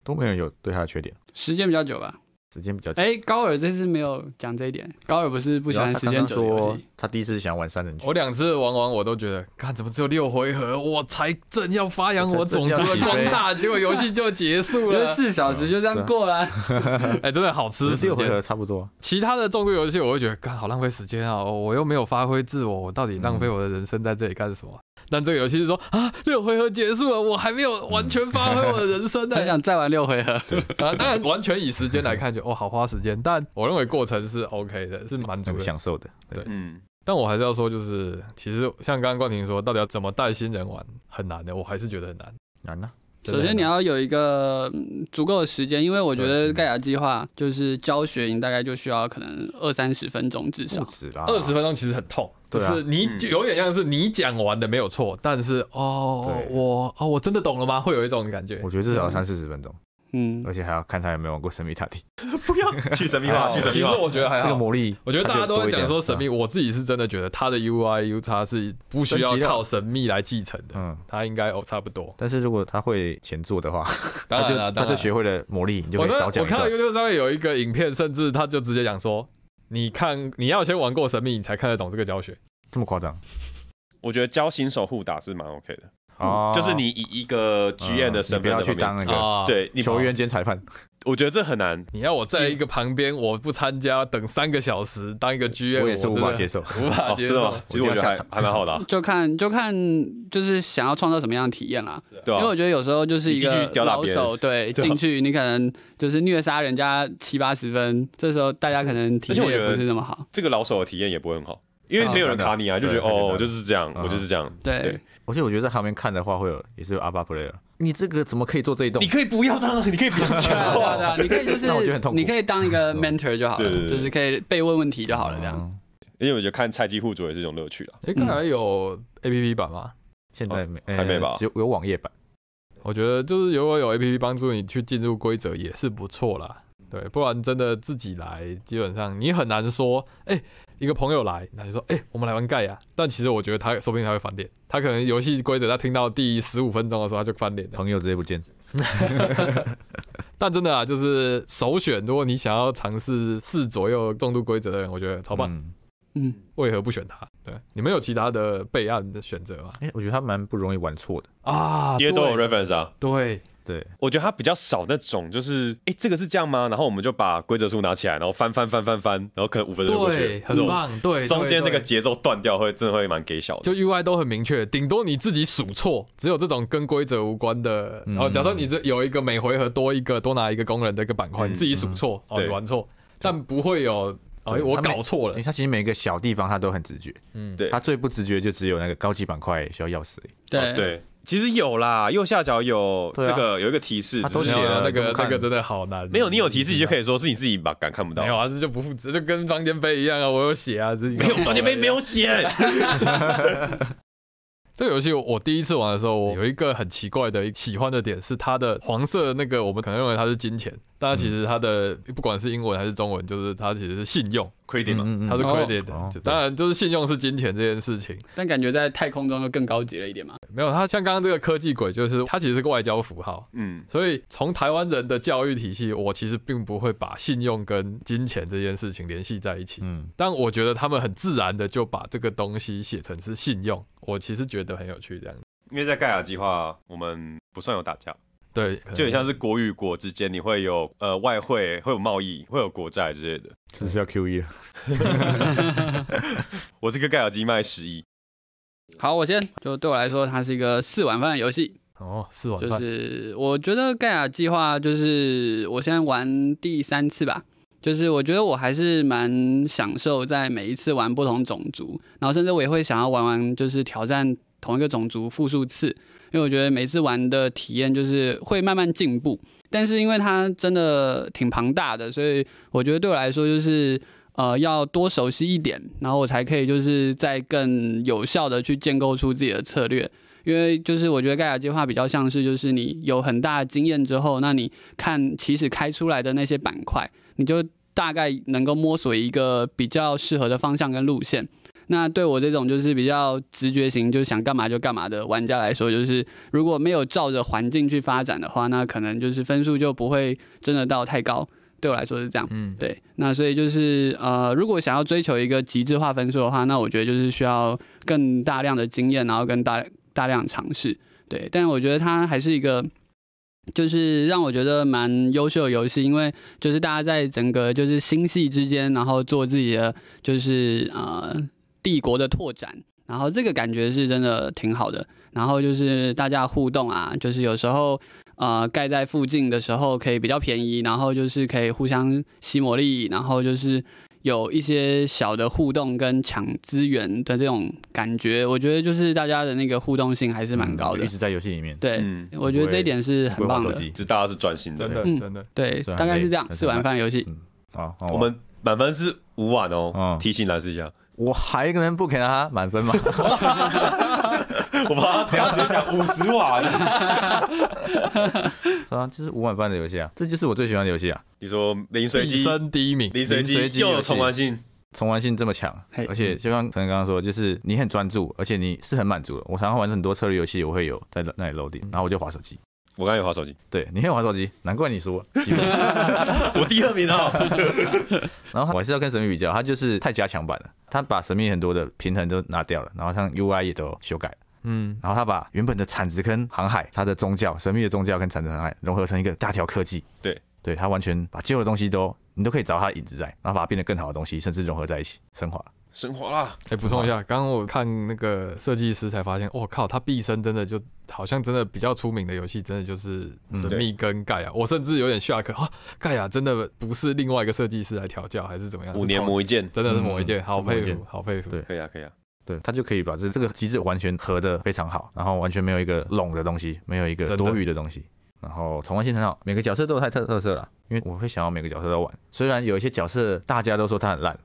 都没有有对他的缺点，时间比较久吧。时间比较哎，高尔这次没有讲这一点，高尔不是不喜欢时间久的游戏，他第一次想玩三人。我两次玩完我都觉得，看怎么只有六回合，我才正要发扬我种族的光大，结果游戏就结束了，四小时就这样过了。哎，真的好吃，六回合差不多。其他的重度游戏我会觉得，看好浪费时间啊，我又没有发挥自我，我到底浪费我的人生在这里干什么？但这个游戏是说啊，六回合结束了，我还没有完全发挥我的人生呢，还想再玩六回合。啊，当然，完全以时间来看，就哦，好花时间。但我认为过程是 OK 的，是蛮足享受的。对，嗯。但我还是要说，就是其实像刚刚冠廷说，到底要怎么带新人玩，很难的。我还是觉得很难。难呢？首先你要有一个足够的时间，因为我觉得盖亚计划就是教学营，大概就需要可能二三十分钟至少。不止二十分钟其实很痛。对啊。是你有点像是你讲完的没有错，但是哦，我哦我真的懂了吗？会有一种感觉。我觉得至少要三四十分钟。嗯，而且还要看他有没有玩过《神秘塔迪》，不要去神秘化。其实我觉得还好，这个魔力，我觉得大家都会讲说神秘。我自己是真的觉得他的 U I U 叉是不需要靠神秘来继承的。嗯，他应该哦差不多。但是如果他会前作的话，他就他就学会了魔力，你就以少讲。我看到 U e 上面有一个影片，甚至他就直接讲说：“你看，你要先玩过神秘，你才看得懂这个教学。”这么夸张？我觉得教新手互打是蛮 O K 的。就是你以一个剧院的身份，要去当那个对你球员兼裁判，我觉得这很难。你要我在一个旁边，我不参加，等三个小时当一个剧院，我也是无法接受，无法接受。真的吗？其实我觉得还还蛮好的，就看就看就是想要创造什么样的体验啦。对，因为我觉得有时候就是一个老手，对进去你可能就是虐杀人家七八十分，这时候大家可能体验也不是那么好。这个老手的体验也不会很好。因为前有人卡你啊，就觉得哦，我就是这样，我就是这样。对，而且我觉得在旁边看的话，会有也是 Alpha Player。你这个怎么可以做这一栋？你可以不要当，你可以不要的，你可以就是，我觉得很痛。你可以当一个 Mentor 就好了，就是可以被问问题就好了，这样。因为我觉得看菜鸡互助也是一种乐趣了。哎，刚才有 A P P 版吗？现在没，还没吧？有有网页版。我觉得就是如果有 A P P 帮助你去进入规则也是不错啦。对，不然真的自己来，基本上你很难说哎。一个朋友来，他就说：“哎，我们来玩盖亚。”但其实我觉得他，说不定他会翻脸。他可能游戏规则，他听到第十五分钟的时候，他就翻脸朋友直接不见。但真的啊，就是首选。如果你想要尝试四左右重度规则的人，我觉得超棒。嗯，为何不选他？对，你们有其他的备案的选择吗？哎，我觉得他蛮不容易玩错的啊。因为都有 reference 啊。对。对我觉得他比较少那种，就是哎，这个是这样吗？然后我们就把规则书拿起来，然后翻翻翻翻翻，然后可能五分钟过去，很棒。对，中间那个节奏断掉，会真的会蛮给小。就 UI 都很明确，顶多你自己数错，只有这种跟规则无关的。然后假设你这有一个每回合多一个多拿一个工人的一个板块，你自己数错，哦，玩错。但不会有，哎，我搞错了。他其实每个小地方他都很直觉，嗯，对他最不直觉就只有那个高级板块需要钥匙，对对。其实有啦，右下角有这个有一个提示，他都写了那个那个真的好难。没有你有提示，你就可以说是你自己把敢看不到。没有啊，这就不负责，就跟方天飞一样啊，我有写啊，没有方天飞没有写。这个游戏我第一次玩的时候，我有一个很奇怪的喜欢的点是它的黄色的那个，我们可能认为它是金钱，但其实它的不管是英文还是中文，就是它其实是信用。亏点嘛，他是亏点的，当然就是信用是金钱这件事情。但感觉在太空中就更高级了一点嘛。没有，他像刚刚这个科技鬼，就是他其实外交符号。嗯，所以从台湾人的教育体系，我其实并不会把信用跟金钱这件事情联系在一起。嗯，但我觉得他们很自然的就把这个东西写成是信用，我其实觉得很有趣这样。因为在盖亚计划，我们不算有打架。对，就很像是国与国之间，你会有呃外汇，会有贸易，会有国债之类的。这是要 Q E 了。我是个盖尔机，卖十亿。好，我先就对我来说，它是一个四碗饭的游戏。哦，四碗饭就是我觉得盖亚计划就是我先玩第三次吧，就是我觉得我还是蛮享受在每一次玩不同种族，然后甚至我也会想要玩玩就是挑战同一个种族复数次。因为我觉得每次玩的体验就是会慢慢进步，但是因为它真的挺庞大的，所以我觉得对我来说就是呃要多熟悉一点，然后我才可以就是再更有效的去建构出自己的策略。因为就是我觉得盖亚计划比较像是就是你有很大的经验之后，那你看其实开出来的那些板块，你就大概能够摸索一个比较适合的方向跟路线。那对我这种就是比较直觉型，就是想干嘛就干嘛的玩家来说，就是如果没有照着环境去发展的话，那可能就是分数就不会真的到太高。对我来说是这样，嗯，对。那所以就是呃，如果想要追求一个极致化分数的话，那我觉得就是需要更大量的经验，然后跟大大量尝试，对。但我觉得它还是一个，就是让我觉得蛮优秀的游戏，因为就是大家在整个就是星系之间，然后做自己的就是啊。帝国的拓展，然后这个感觉是真的挺好的。然后就是大家互动啊，就是有时候呃盖在附近的时候可以比较便宜，然后就是可以互相吸魔力，然后就是有一些小的互动跟抢资源的这种感觉。我觉得就是大家的那个互动性还是蛮高的，一直在游戏里面。对，我觉得这一点是很棒的。就大家是专心，真的，真的。对，大概是这样。四碗饭游戏。好，我们满分是五碗哦，提醒来试一下。我还一个人不给他满分吗？我怕你要讲五十瓦的，是啊，这是五碗万的游戏啊，这就是我最喜欢的游戏啊。你说零随机生第一名，零随机又有重玩性，重玩性这么强，而且就像陈刚刚说，就是你很专注，而且你是很满足的。我常常玩很多策略游戏，我会有在那里 loading，然后我就划手机。我刚有玩手机，对，你也有玩手机，难怪你输，我第二名哦。然后我还是要跟神秘比较，他就是太加强版了，他把神秘很多的平衡都拿掉了，然后像 UI 也都修改，嗯，然后他把原本的产值跟航海，他的宗教神秘的宗教跟产值海融合成一个大条科技，对，对，他完全把旧的东西都，你都可以找他的影子在，然后把它变得更好的东西甚至融合在一起升华。升华啦！哎，补充一下，刚刚我看那个设计师才发现，我靠，他毕生真的就好像真的比较出名的游戏，真的就是《神秘跟盖亚》。我甚至有点吓克啊，盖亚真的不是另外一个设计师来调教还是怎么样？五年磨一剑，真的是磨一剑，好佩服，好佩服。对，可以啊，可以啊。对他就可以把这这个机制完全合的非常好，然后完全没有一个拢的东西，没有一个多余的东西，然后重玩性很好，每个角色都有太特特色了，因为我会想要每个角色都玩，虽然有一些角色大家都说他很烂。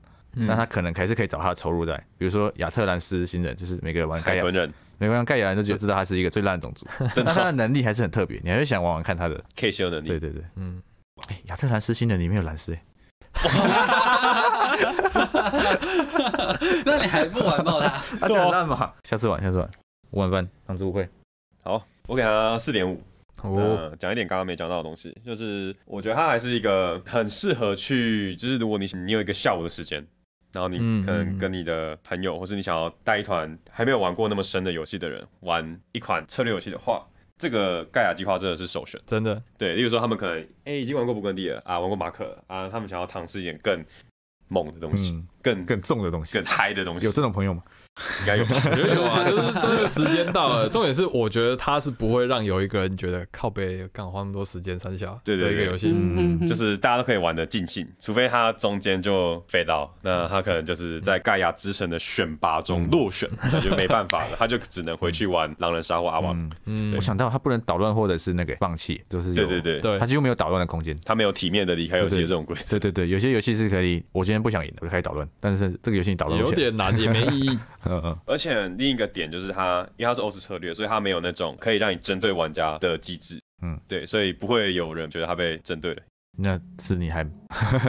但他可能还是可以找他的收入在，比如说亚特兰斯新人，就是每个玩盖亚人，每个人玩盖亚人都只有知道他是一个最烂种族，但他的能力还是很特别，你还是想玩玩看他的 K 修能力。对对对，嗯，哎，亚特兰斯新人里面有蓝丝，那你还不玩爆他？他很烂嘛，下次玩，下次玩，五万分当之无愧。好，我给他四点五。好，讲一点刚刚没讲到的东西，就是我觉得他还是一个很适合去，就是如果你你有一个下午的时间。然后你可能跟你的朋友，或是你想要带一团还没有玩过那么深的游戏的人玩一款策略游戏的话，这个盖亚计划真的是首选，真的。对，例如说他们可能哎已经玩过布艮第了啊，玩过马可啊，他们想要尝试一点更猛的东西。更更重的东西，更嗨的东西，有这种朋友吗？应该有，绝有啊！就是真的时间到了，重点是我觉得他是不会让有一个人觉得靠背干花那么多时间三小对对一个游戏，嗯，就是大家都可以玩的尽兴，除非他中间就飞到，那他可能就是在盖亚之神的选拔中落选，就没办法了，他就只能回去玩狼人杀或阿王。我想到他不能捣乱或者是那个放弃，就是对对对，他几乎没有捣乱的空间，他没有体面的离开游戏这种规则。对对对，有些游戏是可以，我今天不想赢，我就开始捣乱。但是这个游戏你打到有点难，也没意义。嗯嗯。而且另一个点就是它，因为它是欧式策略，所以它没有那种可以让你针对玩家的机制。嗯，对，所以不会有人觉得他被针对了。那是你还没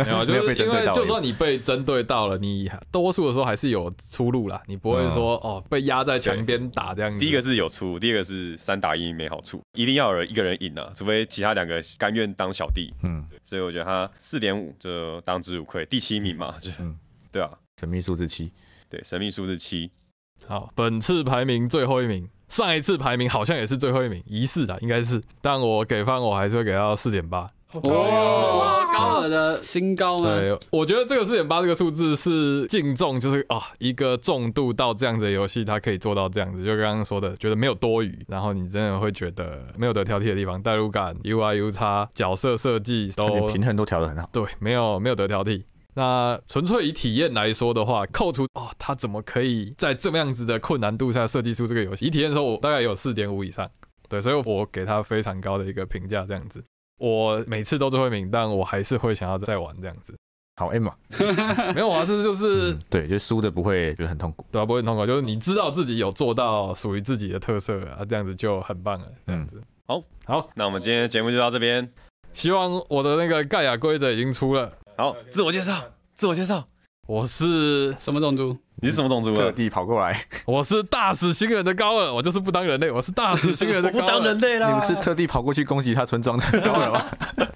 有被针对到。因为就算你被针对到了，你多数的时候还是有出路啦。你不会说哦，被压在墙边打这样。第一个是有出，第二个是三打一没好处，一定要有一个人赢啊，除非其他两个甘愿当小弟。嗯。所以我觉得他四点五就当之无愧第七名嘛，就。对啊，神秘数字七，对神秘数字七，好，本次排名最后一名，上一次排名好像也是最后一名，疑似的应该是，但我给分我还是会给到四点八，哇，高尔的新高呢？对，我觉得这个四点八这个数字是敬重，就是啊一个重度到这样的游戏，它可以做到这样子，就刚刚说的，觉得没有多余，然后你真的会觉得没有得挑剔的地方，代入感、UI、U 叉、角色设计都平衡都调得很好，对，没有没有得挑剔。那纯粹以体验来说的话，扣除哦，他怎么可以在这么样子的困难度下设计出这个游戏？以体验时候，我大概有四点五以上，对，所以我给他非常高的一个评价。这样子，我每次都后一名，但我还是会想要再玩。这样子，好，M 嘛？没有啊，这就是对，就输的不会觉得很痛苦，对啊，不会痛苦，就是你知道自己有做到属于自己的特色啊，这样子就很棒了。这样子，好好，那我们今天的节目就到这边。希望我的那个盖亚规则已经出了。好，自我介绍，自我介绍，我是什么种族？你是什么种族？特地跑过来，我是大使星人的高尔，我就是不当人类，我是大使星人，的 不当人类啦。你们是特地跑过去攻击他村庄的 高尔吗？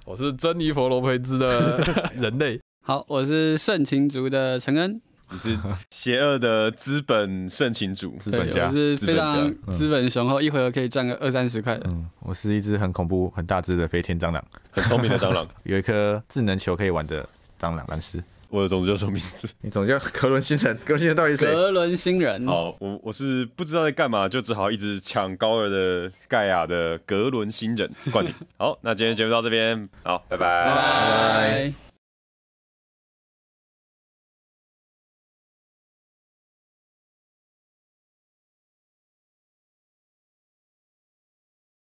我是珍妮佛罗培兹的人类。好，我是圣情族的陈恩。是邪恶的资本盛情主，资本家，是非常资本雄厚，一回合可以赚个二三十块的。我是一只很恐怖、很大只的飞天蟑螂，很聪明的蟑螂，有一颗智能球可以玩的蟑螂但是我的种子叫什么名字？你总叫格伦星人，格伦星人到底谁？格伦星人。好，我我是不知道在干嘛，就只好一直抢高二的盖亚的格伦星人冠名。好，那今天节目到这边，好，拜拜。